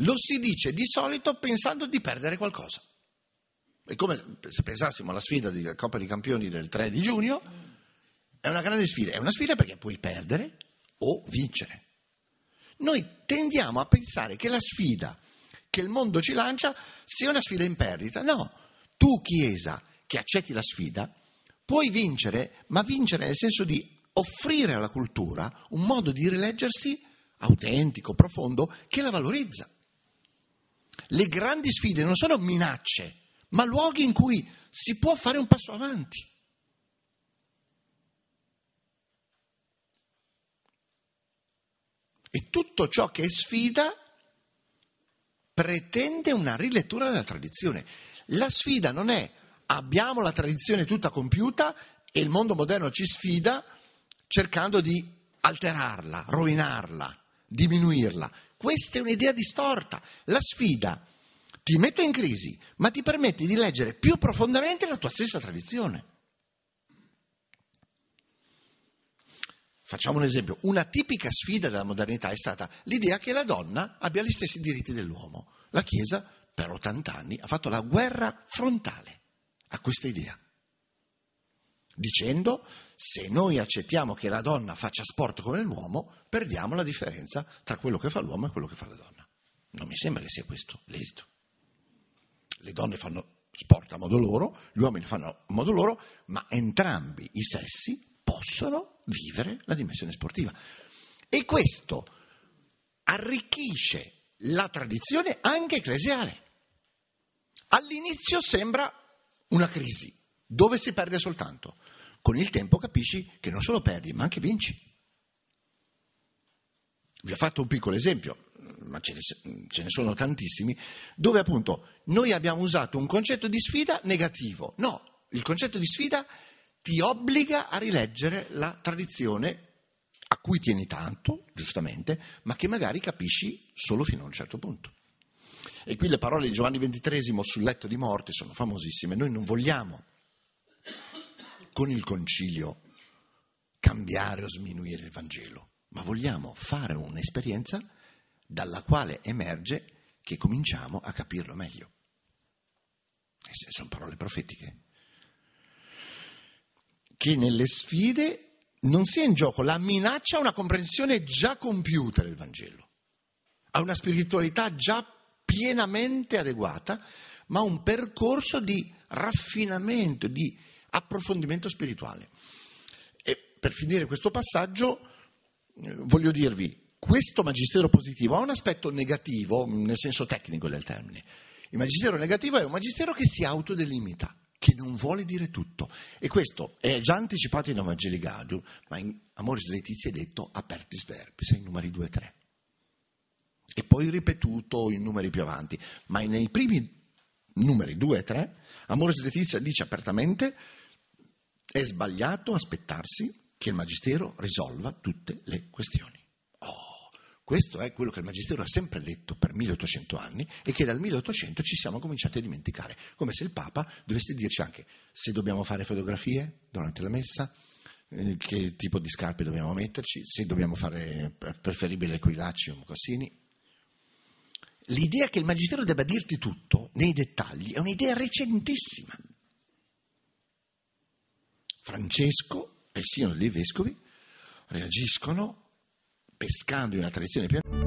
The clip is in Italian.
Lo si dice di solito pensando di perdere qualcosa. È come se pensassimo alla sfida della Coppa dei Campioni del 3 di giugno, è una grande sfida. È una sfida perché puoi perdere o vincere. Noi tendiamo a pensare che la sfida che il mondo ci lancia sia una sfida in perdita. No, tu Chiesa che accetti la sfida, puoi vincere, ma vincere nel senso di offrire alla cultura un modo di rileggersi autentico, profondo, che la valorizza le grandi sfide non sono minacce, ma luoghi in cui si può fare un passo avanti. E tutto ciò che è sfida pretende una rilettura della tradizione. La sfida non è abbiamo la tradizione tutta compiuta e il mondo moderno ci sfida cercando di alterarla, rovinarla, diminuirla. Questa è un'idea distorta. La sfida ti mette in crisi, ma ti permette di leggere più profondamente la tua stessa tradizione. Facciamo un esempio, una tipica sfida della modernità è stata l'idea che la donna abbia gli stessi diritti dell'uomo. La Chiesa per 80 anni ha fatto la guerra frontale a questa idea dicendo se noi accettiamo che la donna faccia sport come l'uomo, perdiamo la differenza tra quello che fa l'uomo e quello che fa la donna. Non mi sembra che sia questo l'esito. Le donne fanno sport a modo loro, gli uomini fanno a modo loro, ma entrambi i sessi possono vivere la dimensione sportiva. E questo arricchisce la tradizione anche ecclesiale. All'inizio sembra una crisi, dove si perde soltanto. Con il tempo capisci che non solo perdi, ma anche vinci. Vi ho fatto un piccolo esempio, ma ce ne, sono tantissimi, dove appunto noi abbiamo usato un concetto di sfida negativo. No, il concetto di sfida ti obbliga a rileggere la tradizione a cui tieni tanto, giustamente, ma che magari capisci solo fino a un certo punto. E qui le parole di Giovanni XXIII sul letto di morte sono famosissime. Noi non vogliamo con il concilio cambiare o sminuire il Vangelo, ma vogliamo fare un'esperienza dalla quale emerge che cominciamo a capirlo meglio. Eh, e sono parole profetiche. Che nelle sfide non sia in gioco la minaccia a una comprensione già compiuta del Vangelo, a una spiritualità già pienamente adeguata, ma un percorso di raffinamento, di approfondimento spirituale. E per finire questo passaggio eh, voglio dirvi, questo magistero positivo ha un aspetto negativo nel senso tecnico del termine. Il magistero negativo è un magistero che si autodelimita, che non vuole dire tutto. E questo è già anticipato in Evangeli Gaudium, ma in Amoris Letizia è detto apertis verbis, ai numeri 2 e 3. E poi ripetuto in numeri più avanti. Ma nei primi numeri 2 e 3, Amorosi Letizia dice apertamente è sbagliato aspettarsi che il Magistero risolva tutte le questioni. Oh, questo è quello che il Magistero ha sempre detto per 1800 anni e che dal 1800 ci siamo cominciati a dimenticare, come se il Papa dovesse dirci anche se dobbiamo fare fotografie durante la messa, eh, che tipo di scarpe dobbiamo metterci, se dobbiamo fare preferibile quei lacci o mocassini, l'idea che il magistero debba dirti tutto nei dettagli è un'idea recentissima. Francesco e il sinodo dei vescovi reagiscono pescando in una tradizione più